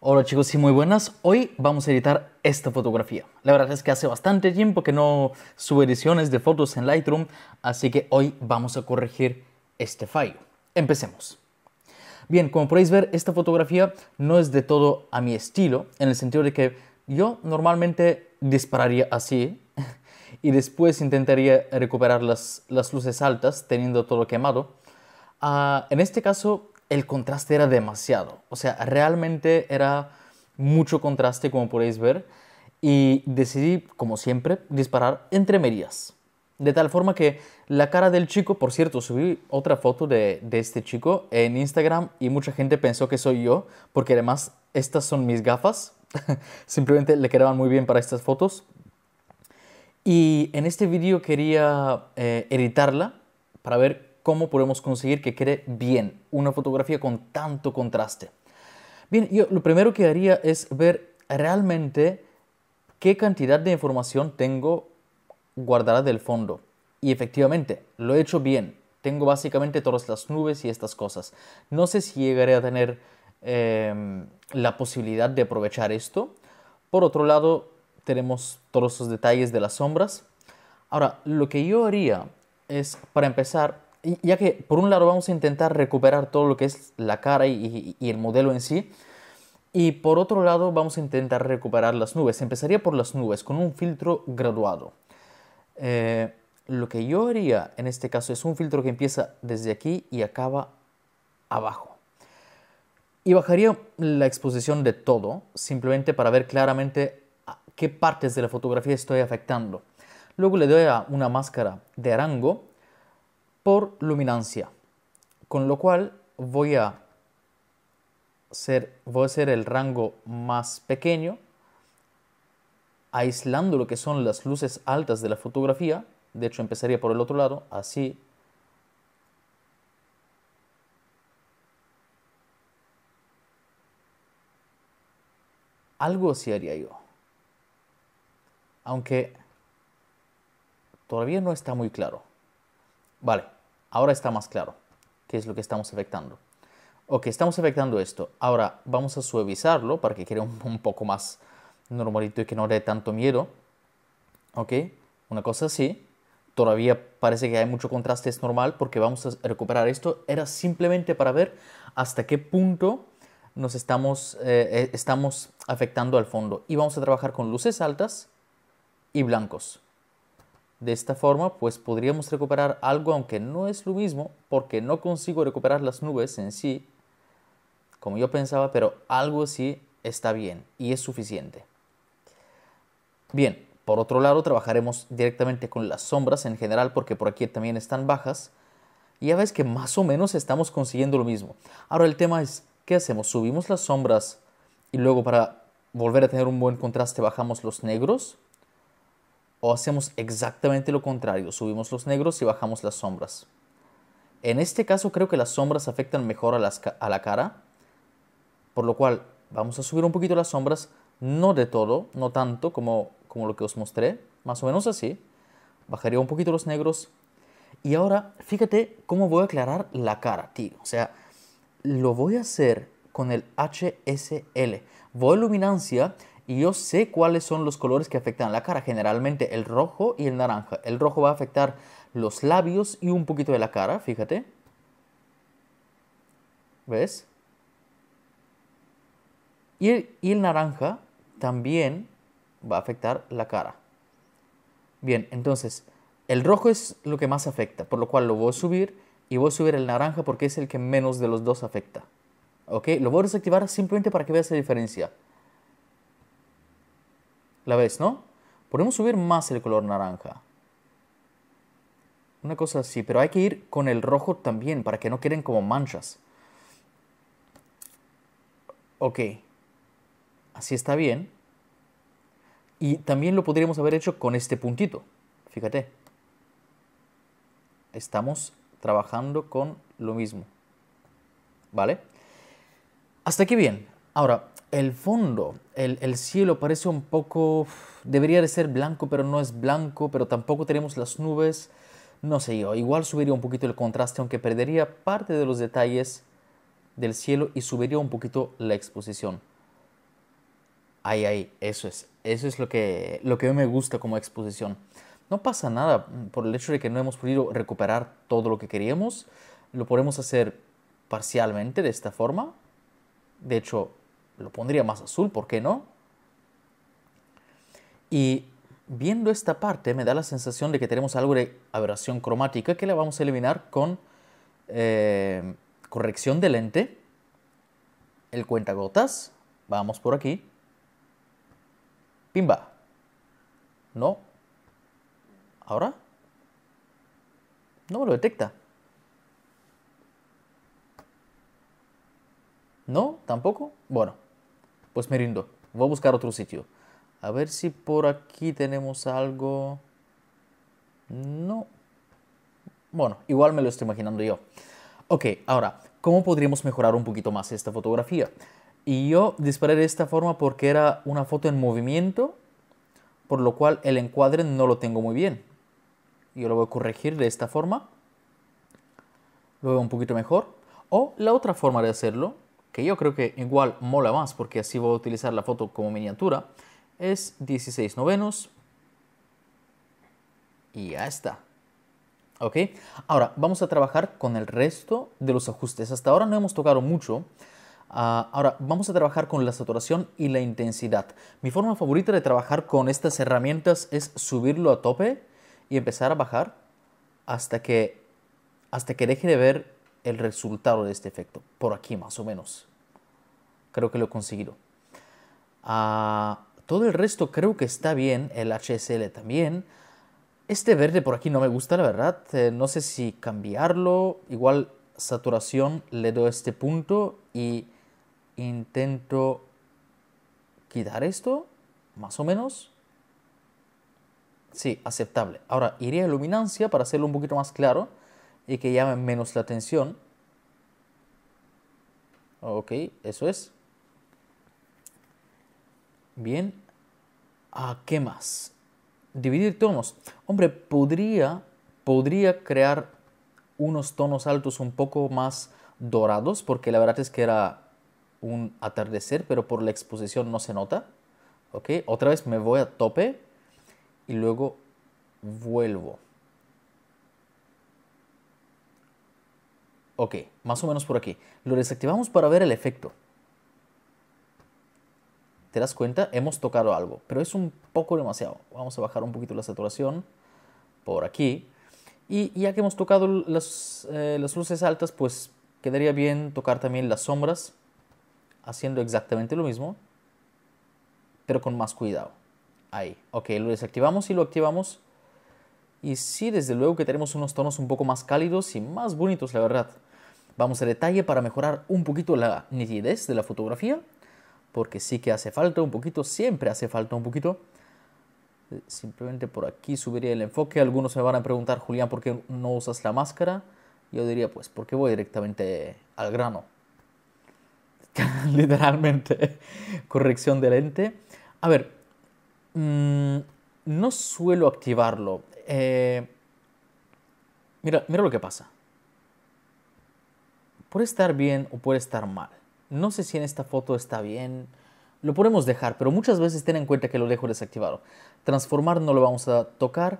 Hola chicos y muy buenas, hoy vamos a editar esta fotografía. La verdad es que hace bastante tiempo que no subo ediciones de fotos en Lightroom, así que hoy vamos a corregir este fallo. Empecemos. Bien, como podéis ver, esta fotografía no es de todo a mi estilo, en el sentido de que yo normalmente dispararía así y después intentaría recuperar las, luces altas teniendo todo quemado. Ah, en este caso el contraste era demasiado. O sea, realmente era mucho contraste, como podéis ver. Y decidí, como siempre, disparar entre medias. De tal forma que la cara del chico, por cierto, subí otra foto de, este chico en Instagram y mucha gente pensó que soy yo, porque además estas son mis gafas. Simplemente le quedaban muy bien para estas fotos. Y en este vídeo quería eh, editarla para ver cómo podemos conseguir que quede bien una fotografía con tanto contraste. Bien, yo lo primero que haría es ver realmente qué cantidad de información tengo guardada del fondo. Y efectivamente, lo he hecho bien. Tengo básicamente todas las nubes y estas cosas. No sé si llegaré a tener em, la posibilidad de aprovechar esto. Por otro lado, tenemos todos los detalles de las sombras. Ahora, lo que yo haría es, para empezar, ya que por un lado vamos a intentar recuperar todo lo que es la cara y, el modelo en sí, y por otro lado vamos a intentar recuperar las nubes. Empezaría por las nubes con un filtro graduado. Eh, lo que yo haría en este caso es un filtro que empieza desde aquí y acaba abajo. Y bajaría la exposición de todo, simplemente para ver claramente qué partes de la fotografía estoy afectando. Luego le doy a una máscara de arango por luminancia. Con lo cual voy a ser, voy a hacer el rango más pequeño, aislando lo que son las luces altas de la fotografía. De hecho, empezaría por el otro lado, así. Algo así haría yo. Aunque todavía no está muy claro. Vale. Ahora está más claro qué es lo que estamos afectando. Ok, estamos afectando esto. Ahora vamos a suavizarlo para que quede un, poco más normalito y que no dé tanto miedo. Ok, una cosa así. Todavía parece que hay mucho contraste, es normal, porque vamos a recuperar esto. Era simplemente para ver hasta qué punto nos estamos, eh, eh, estamos afectando al fondo. Y vamos a trabajar con luces altas y blancos. De esta forma, pues podríamos recuperar algo, aunque no es lo mismo, porque no consigo recuperar las nubes en sí, como yo pensaba, pero algo sí está bien y es suficiente. Bien, por otro lado, trabajaremos directamente con las sombras en general, porque por aquí también están bajas. Y ya ves que más o menos estamos consiguiendo lo mismo. Ahora el tema es, ¿qué hacemos? ¿Subimos las sombras y luego para volver a tener un buen contraste bajamos los negros? o hacemos exactamente lo contrario, subimos los negros y bajamos las sombras. En este caso creo que las sombras afectan mejor a, la cara, por lo cual vamos a subir un poquito las sombras, no de todo, no tanto como, como lo que os mostré, más o menos así. Bajaría un poquito los negros. Y ahora fíjate cómo voy a aclarar la cara, tío. O sea, lo voy a hacer con el HSL. Voy a luminancia y yo sé cuáles son los colores que afectan a la cara, generalmente el rojo y el naranja. El rojo va a afectar los labios y un poquito de la cara, fíjate. ¿Ves? Y el, naranja también va a afectar la cara. Bien, entonces, el rojo es lo que más afecta, por lo cual lo voy a subir y voy a subir el naranja porque es el que menos de los dos afecta. ¿Ok? Lo voy a desactivar simplemente para que veas la diferencia. La ves, ¿no? Podemos subir más el color naranja. Una cosa así, pero hay que ir con el rojo también para que no queden como manchas. Ok. Así está bien. Y también lo podríamos haber hecho con este puntito. Fíjate. Estamos trabajando con lo mismo. ¿Vale? Hasta aquí bien. Ahora, el fondo, el, cielo parece un poco, debería de ser blanco, pero no es blanco, pero tampoco tenemos las nubes, no sé yo, igual subiría un poquito el contraste, aunque perdería parte de los detalles del cielo y subiría un poquito la exposición. Ahí, ay, eso es, eso es lo que, lo que me gusta como exposición. No pasa nada por el hecho de que no hemos podido recuperar todo lo que queríamos, lo podemos hacer parcialmente de esta forma. De hecho, lo pondría más azul, ¿por qué no? Y viendo esta parte me da la sensación de que tenemos algo de aberración cromática que la vamos a eliminar con eh, corrección de lente, el cuentagotas, vamos por aquí, pimba, no, ahora no me lo detecta. ¿No? ¿Tampoco? Bueno, pues me rindo. Voy a buscar otro sitio. A ver si por aquí tenemos algo. No. Bueno, igual me lo estoy imaginando yo. Ok, ahora, ¿cómo podríamos mejorar un poquito más esta fotografía? Y yo disparé de esta forma porque era una foto en movimiento, por lo cual el encuadre no lo tengo muy bien. Yo lo voy a corregir de esta forma. Lo veo un poquito mejor. O la otra forma de hacerlo que yo creo que igual mola más porque así voy a utilizar la foto como miniatura, es 16 novenos y ya está. ¿Ok? Ahora, vamos a trabajar con el resto de los ajustes. Hasta ahora no hemos tocado mucho. Ah, ahora, vamos a trabajar con la saturación y la intensidad. Mi forma favorita de trabajar con estas herramientas es subirlo a tope y empezar a bajar hasta que, hasta que deje de ver el resultado de este efecto, por aquí más o menos. Creo que lo he conseguido. Ah, todo el resto creo que está bien, el HSL también. Este verde por aquí no me gusta, la verdad. Eh, no sé si cambiarlo. Igual saturación le doy este punto y intento quitar esto, más o menos. Sí, aceptable. Ahora iría a luminancia para hacerlo un poquito más claro y que llame menos la atención. Ok, eso es. Bien. ¿A ah, ¿Qué más? Dividir tonos. Hombre, podría, podría crear unos tonos altos un poco más dorados, porque la verdad es que era un atardecer, pero por la exposición no se nota. Ok, otra vez me voy a tope y luego vuelvo. Ok, más o menos por aquí. Lo desactivamos para ver el efecto. ¿Te das cuenta? Hemos tocado algo, pero es un poco demasiado. Vamos a bajar un poquito la saturación por aquí. Y ya que hemos tocado eh, las, luces altas, pues quedaría bien tocar también las sombras, haciendo exactamente lo mismo, pero con más cuidado. Ahí, ok, lo desactivamos y lo activamos. Y sí, desde luego que tenemos unos tonos un poco más cálidos y más bonitos, la verdad. Vamos a detalle para mejorar un poquito la nitidez de la fotografía, porque sí que hace falta un poquito, siempre hace falta un poquito. Eh, simplemente por aquí subiría el enfoque. Algunos se van a preguntar, Julián, ¿por qué no usas la máscara? Yo diría, pues, porque voy directamente al grano. Literalmente, corrección de lente. A ver, mm, no suelo activarlo. Eh, mira, mira lo que pasa puede estar bien o puede estar mal. No sé si en esta foto está bien, lo podemos dejar, pero muchas veces ten en cuenta que lo dejo desactivado. Transformar no lo vamos a tocar.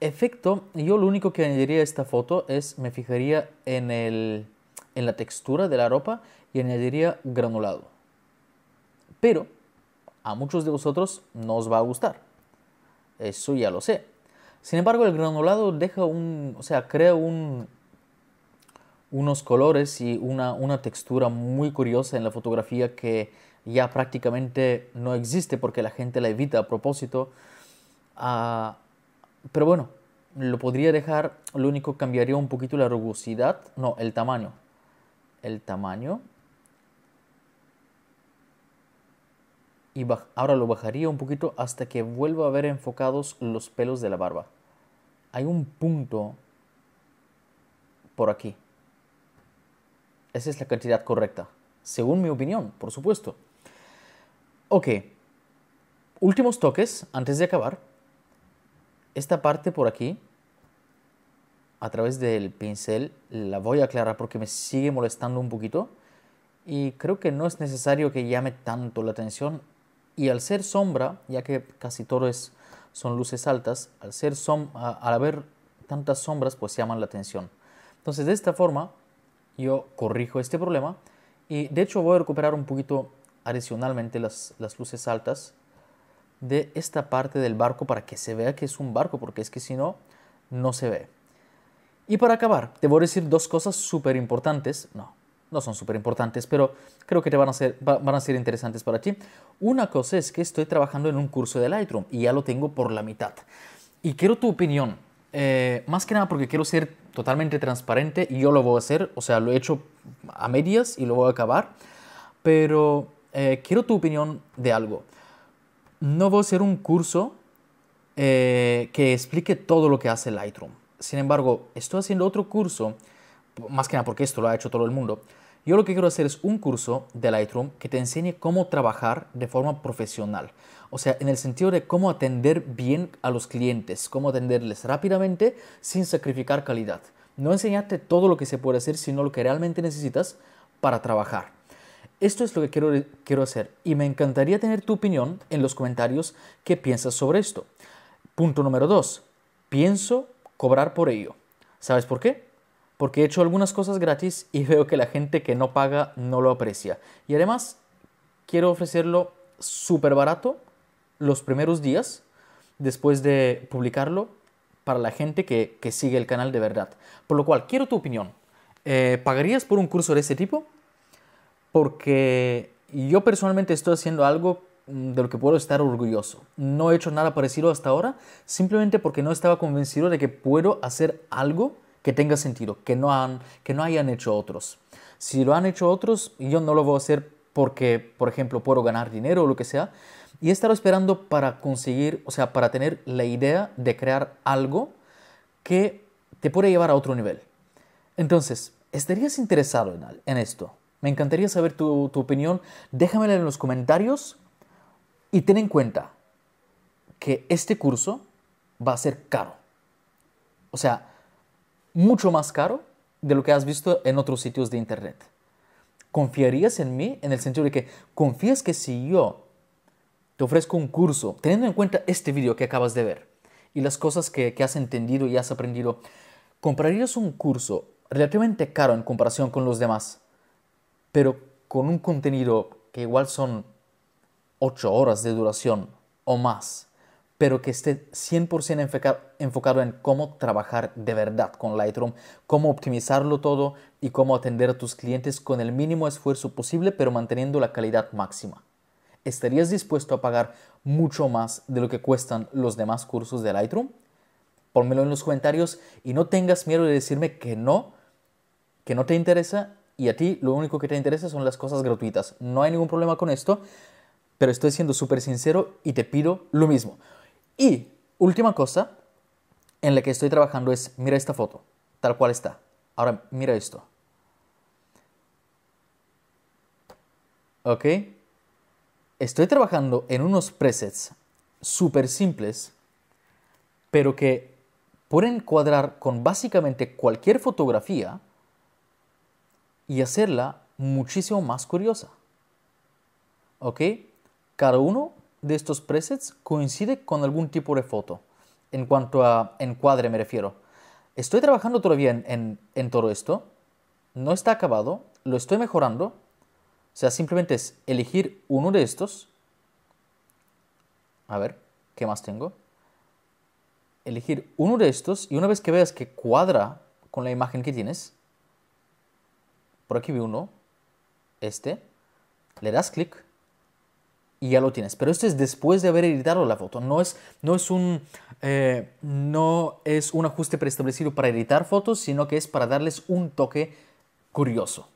Efecto, yo lo único que añadiría a esta foto es, me fijaría en, el, en la textura de la ropa y añadiría granulado. Pero a muchos de vosotros no os va a gustar. Eso ya lo sé. Sin embargo, el granulado deja un, o sea, crea un, unos colores y una, textura muy curiosa en la fotografía que ya prácticamente no existe porque la gente la evita a propósito. Ah, pero bueno, lo podría dejar, lo único cambiaría un poquito la rugosidad, no, el tamaño. El tamaño. Y ahora lo bajaría un poquito hasta que vuelva a ver enfocados los pelos de la barba. Hay un punto por aquí. Esa es la cantidad correcta, según mi opinión, por supuesto. Ok, últimos toques antes de acabar. Esta parte por aquí, a través del pincel, la voy a aclarar porque me sigue molestando un poquito. Y creo que no es necesario que llame tanto la atención. Y al ser sombra, ya que casi todo son luces altas, al, ser som al haber tantas sombras, pues llaman la atención. Entonces, de esta forma, yo corrijo este problema y de hecho voy a recuperar un poquito adicionalmente las, luces altas de esta parte del barco para que se vea que es un barco, porque es que si no, no se ve. Y para acabar, te voy a decir dos cosas súper importantes. No, no son súper importantes, pero creo que te van a, ser, van a ser interesantes para ti. Una cosa es que estoy trabajando en un curso de Lightroom y ya lo tengo por la mitad. Y quiero tu opinión eh, más que nada porque quiero ser totalmente transparente y yo lo voy a hacer, o sea, lo he hecho a medias y lo voy a acabar, pero eh, quiero tu opinión de algo. No voy a hacer un curso eh, que explique todo lo que hace Lightroom. Sin embargo, estoy haciendo otro curso, más que nada porque esto lo ha hecho todo el mundo, yo lo que quiero hacer es un curso de Lightroom que te enseñe cómo trabajar de forma profesional. O sea, en el sentido de cómo atender bien a los clientes, cómo atenderles rápidamente sin sacrificar calidad. No enseñarte todo lo que se puede hacer, sino lo que realmente necesitas para trabajar. Esto es lo que quiero, quiero hacer y me encantaría tener tu opinión en los comentarios qué piensas sobre esto. Punto número dos. Pienso cobrar por ello. ¿Sabes por qué? porque he hecho algunas cosas gratis y veo que la gente que no paga no lo aprecia. Y además, quiero ofrecerlo súper barato los primeros días después de publicarlo para la gente que, sigue el canal de verdad. Por lo cual, quiero tu opinión. Eh, ¿Pagarías por un curso de ese tipo? Porque yo personalmente estoy haciendo algo mm, de lo que puedo estar orgulloso. No he hecho nada parecido hasta ahora, simplemente porque no estaba convencido de que puedo hacer algo que tenga sentido, que no, han, que no hayan hecho otros. Si lo han hecho otros, yo no lo voy a hacer porque, por ejemplo, puedo ganar dinero o lo que sea. Y he estado esperando para conseguir, o sea, para tener la idea de crear algo que te pueda llevar a otro nivel. Entonces, ¿estarías interesado en, en esto? Me encantaría saber tu, tu opinión. Déjamela en los comentarios y ten en cuenta que este curso va a ser caro. O sea, mucho más caro de lo que has visto en otros sitios de Internet. ¿Confiarías en mí en el sentido de que confías que si yo te ofrezco un curso, teniendo en cuenta este vídeo que acabas de ver y las cosas que, que has entendido y has aprendido, comprarías un curso relativamente caro en comparación con los demás, pero con un contenido que igual son 8 horas de duración o más? pero que esté 100% enfocado en cómo trabajar de verdad con Lightroom, cómo optimizarlo todo y cómo atender a tus clientes con el mínimo esfuerzo posible, pero manteniendo la calidad máxima. ¿Estarías dispuesto a pagar mucho más de lo que cuestan los demás cursos de Lightroom? Pónmelo en los comentarios y no tengas miedo de decirme que no, que no te interesa y a ti lo único que te interesa son las cosas gratuitas. No hay ningún problema con esto, pero estoy siendo súper sincero y te pido lo mismo. Y última cosa en la que estoy trabajando es, mira esta foto, tal cual está. Ahora mira esto. ¿Ok? Estoy trabajando en unos presets súper simples, pero que pueden cuadrar con básicamente cualquier fotografía y hacerla muchísimo más curiosa. ¿Ok? Cada uno de estos presets coincide con algún tipo de foto, en cuanto a encuadre me refiero. Estoy trabajando todavía en, en, todo esto, no está acabado, lo estoy mejorando, o sea, simplemente es elegir uno de estos, a ver, ¿qué más tengo? Elegir uno de estos y una vez que veas que cuadra con la imagen que tienes, por aquí vi uno, este, le das clic y ya lo tienes. Pero esto es después de haber editado la foto. No es, no es, un, eh, no es un ajuste preestablecido para editar fotos, sino que es para darles un toque curioso.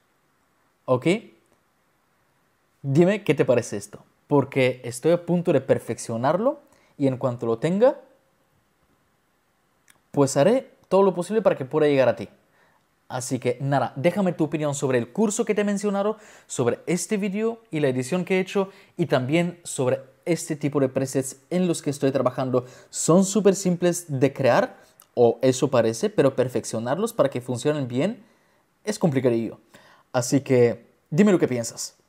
¿Ok? Dime qué te parece esto, porque estoy a punto de perfeccionarlo y en cuanto lo tenga, pues haré todo lo posible para que pueda llegar a ti. Así que nada, déjame tu opinión sobre el curso que te he mencionado, sobre este vídeo y la edición que he hecho y también sobre este tipo de presets en los que estoy trabajando. Son súper simples de crear, o eso parece, pero perfeccionarlos para que funcionen bien es complicadillo. Así que dime lo que piensas.